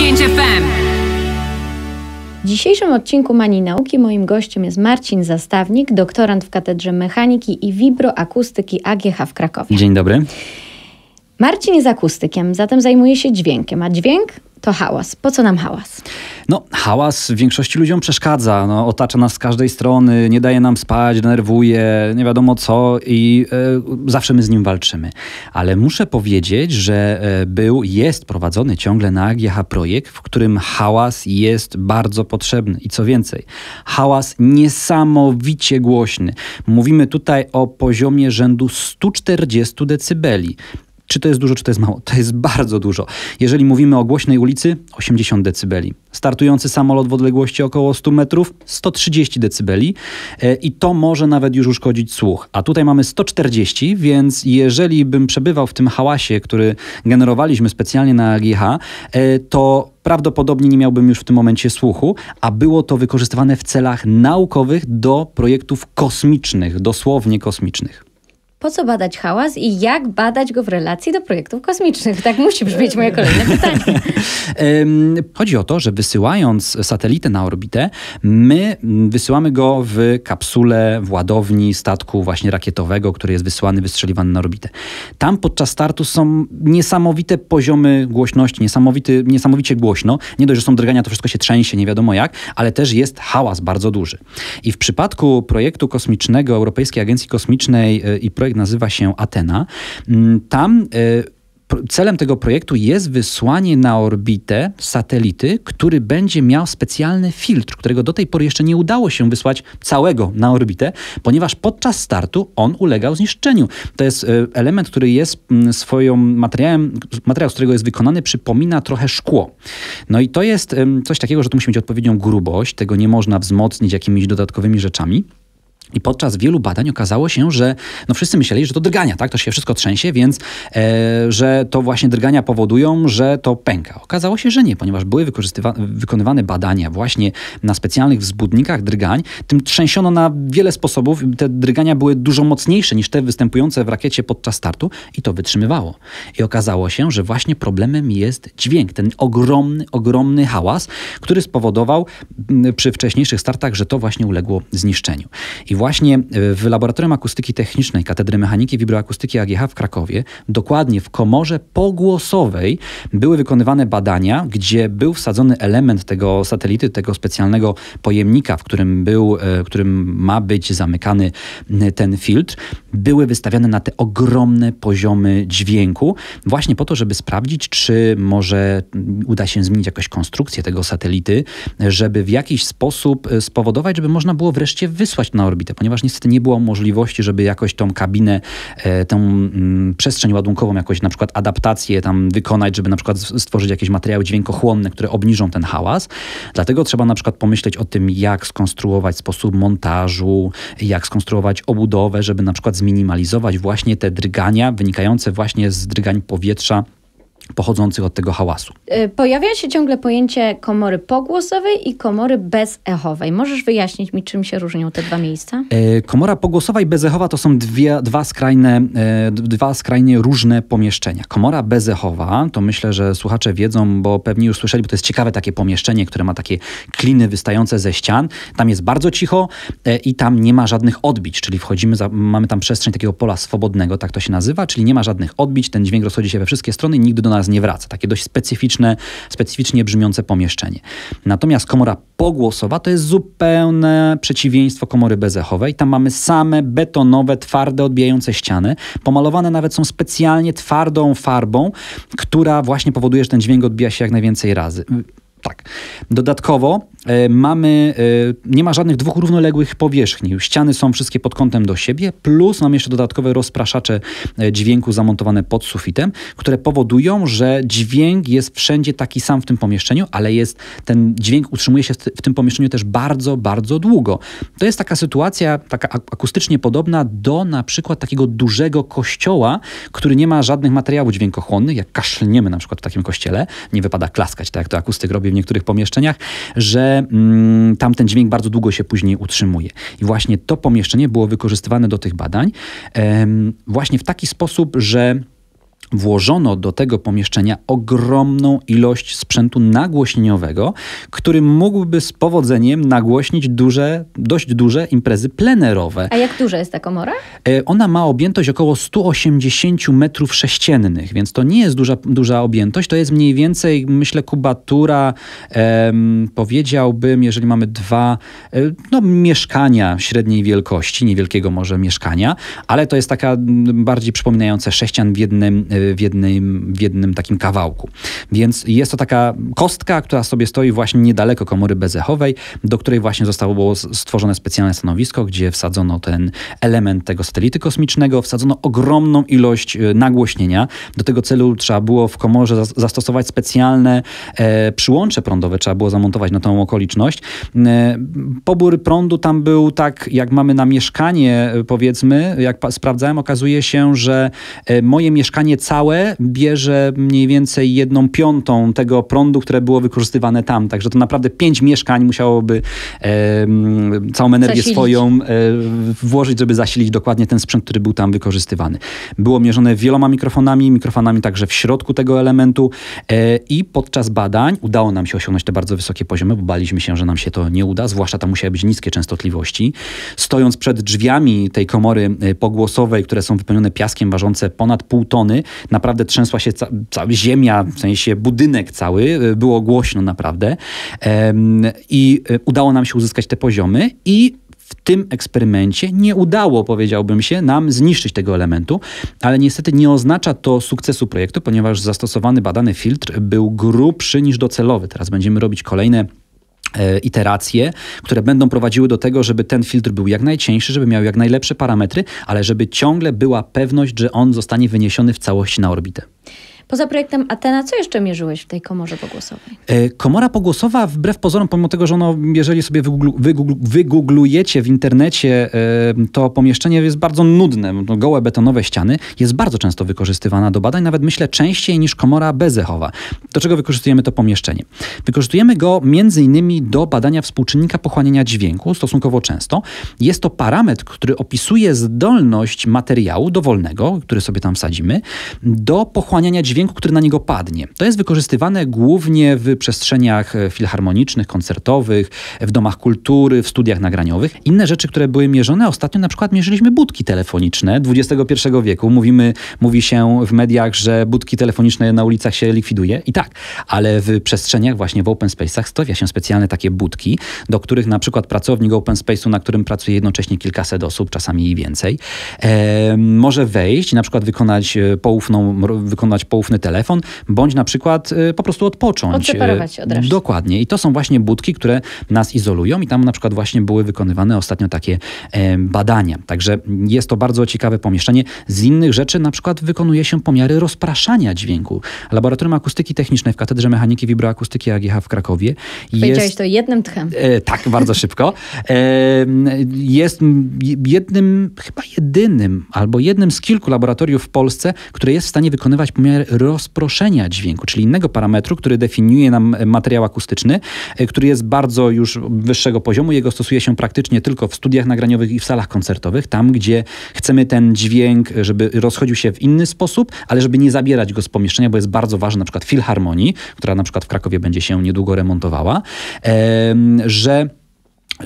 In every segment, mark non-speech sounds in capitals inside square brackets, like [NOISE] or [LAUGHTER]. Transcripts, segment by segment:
5FM. W dzisiejszym odcinku Mani Nauki moim gościem jest Marcin Zastawnik, doktorant w Katedrze Mechaniki i Wibroakustyki AGH w Krakowie. Dzień dobry. Marcin jest akustykiem, zatem zajmuje się dźwiękiem, a dźwięk to hałas. Po co nam hałas? No, hałas większości ludziom przeszkadza. No, otacza nas z każdej strony, nie daje nam spać, denerwuje, nie wiadomo co i e, zawsze my z nim walczymy. Ale muszę powiedzieć, że e, był, jest prowadzony ciągle na AGH projekt, w którym hałas jest bardzo potrzebny. I co więcej, hałas niesamowicie głośny. Mówimy tutaj o poziomie rzędu 140 decybeli. Czy to jest dużo, czy to jest mało? To jest bardzo dużo. Jeżeli mówimy o głośnej ulicy, 80 dB. Startujący samolot w odległości około 100 metrów, 130 dB e, i to może nawet już uszkodzić słuch. A tutaj mamy 140, więc jeżeli bym przebywał w tym hałasie, który generowaliśmy specjalnie na AGH, e, to prawdopodobnie nie miałbym już w tym momencie słuchu, a było to wykorzystywane w celach naukowych do projektów kosmicznych, dosłownie kosmicznych po co badać hałas i jak badać go w relacji do projektów kosmicznych? Tak musi brzmieć moje kolejne pytanie. [LAUGHS] Chodzi o to, że wysyłając satelitę na orbitę, my mm, wysyłamy go w kapsule, w ładowni statku właśnie rakietowego, który jest wysyłany, wystrzeliwany na orbitę. Tam podczas startu są niesamowite poziomy głośności, niesamowity, niesamowicie głośno. Nie dość, że są drgania, to wszystko się trzęsie, nie wiadomo jak, ale też jest hałas bardzo duży. I w przypadku projektu kosmicznego Europejskiej Agencji Kosmicznej e, i projektu projekt nazywa się Atena. Mm, tam e, celem tego projektu jest wysłanie na orbitę satelity, który będzie miał specjalny filtr, którego do tej pory jeszcze nie udało się wysłać całego na orbitę, ponieważ podczas startu on ulegał zniszczeniu. To jest e, element, który jest mm, swoją materiałem, materiał, z którego jest wykonany, przypomina trochę szkło. No i to jest coś takiego, że tu musi mieć odpowiednią grubość, tego nie można wzmocnić jakimiś dodatkowymi rzeczami. I podczas wielu badań okazało się, że no wszyscy myśleli, że to drgania, tak? To się wszystko trzęsie, więc e, że to właśnie drgania powodują, że to pęka. Okazało się, że nie, ponieważ były wykonywane badania właśnie na specjalnych wzbudnikach drgań. Tym trzęsiono na wiele sposobów. Te drgania były dużo mocniejsze niż te występujące w rakiecie podczas startu i to wytrzymywało. I okazało się, że właśnie problemem jest dźwięk, ten ogromny, ogromny hałas, który spowodował przy wcześniejszych startach, że to właśnie uległo zniszczeniu. I właśnie e, w Laboratorium Akustyki Technicznej Katedry Mechaniki i Wibroakustyki AGH w Krakowie, dokładnie w komorze pogłosowej, były wykonywane badania, gdzie był wsadzony element tego satelity, tego specjalnego pojemnika, w którym, był, e, w którym ma być zamykany ten filtr. Były wystawiane na te ogromne poziomy dźwięku, właśnie po to, żeby sprawdzić, czy może uda się zmienić jakoś konstrukcję tego satelity, żeby w jakiś sposób e, spowodować, żeby można było wreszcie wysłać na orbitę ponieważ niestety nie było możliwości, żeby jakoś tą kabinę, e, tę mm, przestrzeń ładunkową jakoś na przykład adaptację tam wykonać, żeby na przykład stworzyć jakieś materiały dźwiękochłonne, które obniżą ten hałas. Dlatego trzeba na przykład pomyśleć o tym, jak skonstruować sposób montażu, jak skonstruować obudowę, żeby na przykład zminimalizować właśnie te drgania wynikające właśnie z drgań powietrza pochodzących od tego hałasu. E, pojawia się ciągle pojęcie komory pogłosowej i komory bezechowej. Możesz wyjaśnić mi, czym się różnią te dwa miejsca? E, komora pogłosowa i bezechowa to są dwie, dwa, skrajne, e, dwa skrajnie różne pomieszczenia. Komora bezechowa, to myślę, że słuchacze wiedzą, bo pewnie już słyszeli, bo to jest ciekawe takie pomieszczenie, które ma takie kliny wystające ze ścian. Tam jest bardzo cicho i tam nie ma żadnych odbić, czyli wchodzimy, za, mamy tam przestrzeń takiego pola swobodnego, tak to się nazywa, czyli nie ma żadnych odbić, ten dźwięk rozchodzi się we wszystkie strony nigdy do nas nas nie wraca. Takie dość specyficzne, specyficznie brzmiące pomieszczenie. Natomiast komora pogłosowa to jest zupełne przeciwieństwo komory bezechowej. Tam mamy same betonowe, twarde, odbijające ściany. Pomalowane nawet są specjalnie twardą farbą, która właśnie powoduje, że ten dźwięk odbija się jak najwięcej razy. Tak. Dodatkowo E, mamy, e, nie ma żadnych dwóch równoległych powierzchni. Ściany są wszystkie pod kątem do siebie, plus mamy jeszcze dodatkowe rozpraszacze e, dźwięku zamontowane pod sufitem, które powodują, że dźwięk jest wszędzie taki sam w tym pomieszczeniu, ale jest ten dźwięk utrzymuje się w tym pomieszczeniu też bardzo, bardzo długo. To jest taka sytuacja, taka akustycznie podobna do na przykład takiego dużego kościoła, który nie ma żadnych materiałów dźwiękochłonnych, jak kaszlniemy na przykład w takim kościele, nie wypada klaskać, tak jak to akustyk robi w niektórych pomieszczeniach, że mm, tamten dźwięk bardzo długo się później utrzymuje. I właśnie to pomieszczenie było wykorzystywane do tych badań, em, właśnie w taki sposób, że włożono do tego pomieszczenia ogromną ilość sprzętu nagłośnieniowego, który mógłby z powodzeniem nagłośnić duże, dość duże imprezy plenerowe. A jak duża jest ta komora? E, ona ma objętość około 180 metrów sześciennych, więc to nie jest duża, duża objętość, to jest mniej więcej, myślę, kubatura, em, powiedziałbym, jeżeli mamy dwa e, no, mieszkania średniej wielkości, niewielkiego może mieszkania, ale to jest taka bardziej przypominająca sześcian w jednym e, w jednym, w jednym takim kawałku. Więc jest to taka kostka, która sobie stoi właśnie niedaleko komory bezechowej, do której właśnie zostało było stworzone specjalne stanowisko, gdzie wsadzono ten element tego satelity kosmicznego, wsadzono ogromną ilość e, nagłośnienia. Do tego celu trzeba było w komorze zastosować specjalne e, przyłącze prądowe, trzeba było zamontować na tą okoliczność. E, pobór prądu tam był tak, jak mamy na mieszkanie, e, powiedzmy, jak sprawdzałem, okazuje się, że e, moje mieszkanie całe bierze mniej więcej jedną piątą tego prądu, które było wykorzystywane tam. Także to naprawdę pięć mieszkań musiałoby e, całą energię zasilić. swoją e, włożyć, żeby zasilić dokładnie ten sprzęt, który był tam wykorzystywany. Było mierzone wieloma mikrofonami, mikrofonami także w środku tego elementu e, i podczas badań udało nam się osiągnąć te bardzo wysokie poziomy, bo baliśmy się, że nam się to nie uda, zwłaszcza tam musiały być niskie częstotliwości. Stojąc przed drzwiami tej komory e, pogłosowej, które są wypełnione piaskiem ważące ponad pół tony, naprawdę trzęsła się ca, ziemia, w sensie budynek cały, e, było głośno naprawdę i e, udało nam się uzyskać te poziomy i w tym eksperymencie nie udało, powiedziałbym się, nam zniszczyć tego elementu, ale niestety nie oznacza to sukcesu projektu, ponieważ zastosowany badany filtr był grubszy niż docelowy. Teraz będziemy robić kolejne E, iteracje, które będą prowadziły do tego, żeby ten filtr był jak najcieńszy, żeby miał jak najlepsze parametry, ale żeby ciągle była pewność, że on zostanie wyniesiony w całości na orbitę. Poza projektem Atena, co jeszcze mierzyłeś w tej komorze pogłosowej? E, komora pogłosowa, wbrew pozorom, pomimo tego, że ono, jeżeli sobie wygooglujecie w internecie, e, to pomieszczenie jest bardzo nudne, no, gołe betonowe ściany, jest bardzo często wykorzystywana do badań, nawet myślę częściej niż komora bezechowa. Do czego wykorzystujemy to pomieszczenie? Wykorzystujemy go między innymi do badania współczynnika pochłaniania dźwięku stosunkowo często. Jest to parametr, który opisuje zdolność materiału dowolnego, który sobie tam wsadzimy, do pochłaniania dźwięku dźwięku, który na niego padnie. To jest wykorzystywane głównie w przestrzeniach e, filharmonicznych, koncertowych, w domach kultury, w studiach nagraniowych. Inne rzeczy, które były mierzone ostatnio, na przykład mierzyliśmy budki telefoniczne XXI wieku. Mówimy, mówi się w mediach, że budki telefoniczne na ulicach się likwiduje. I tak, ale w przestrzeniach, właśnie w open space'ach stawia się specjalne takie budki, do których na przykład pracownik open space'u, na którym pracuje jednocześnie kilkaset osób, czasami i więcej, e, może wejść, na przykład wykonać e, poufną, wykonać poufną poufny telefon, bądź na przykład y, po prostu odpocząć. Y, Odseparować się od reszty. Dokładnie. I to są właśnie budki, które nas izolują i tam na przykład właśnie były wykonywane ostatnio takie e, badania. Także jest to bardzo ciekawe pomieszczenie. Z innych rzeczy na przykład wykonuje się pomiary rozpraszania dźwięku. Laboratorium Akustyki Technicznej w Katedrze Mechaniki Wibroakustyki AGH w Krakowie. słyszałeś jest... to jednym tchem. E, tak, bardzo szybko. E, jest jednym, chyba jedynym, albo jednym z kilku laboratoriów w Polsce, które jest w stanie wykonywać pomiary, rozproszenia dźwięku, czyli innego parametru, który definiuje nam e, materiał akustyczny, e, który jest bardzo już wyższego poziomu. Jego stosuje się praktycznie tylko w studiach nagraniowych i w salach koncertowych, tam gdzie chcemy ten dźwięk, e, żeby rozchodził się w inny sposób, ale żeby nie zabierać go z pomieszczenia, bo jest bardzo ważny na przykład filharmonii, która na przykład w Krakowie będzie się niedługo remontowała, że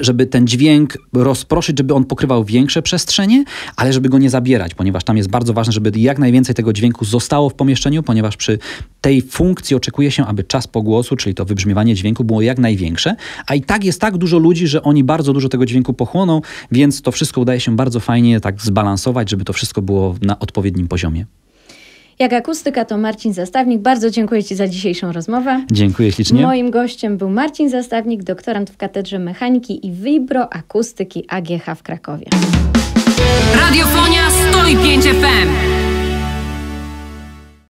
żeby ten dźwięk rozproszyć, żeby on pokrywał większe przestrzenie, ale żeby go nie zabierać, ponieważ tam jest bardzo ważne, żeby jak najwięcej tego dźwięku zostało w pomieszczeniu, ponieważ przy tej funkcji oczekuje się, aby czas pogłosu, czyli to wybrzmiewanie dźwięku było jak największe, a i tak jest tak dużo ludzi, że oni bardzo dużo tego dźwięku pochłoną, więc to wszystko udaje się bardzo fajnie tak zbalansować, żeby to wszystko było na odpowiednim poziomie. Jak akustyka to Marcin Zastawnik. Bardzo dziękuję Ci za dzisiejszą rozmowę. Dziękuję ślicznie. Moim gościem był Marcin Zastawnik, doktorant w Katedrze Mechaniki i Wibroakustyki AGH w Krakowie. Radiofonia 105 FM.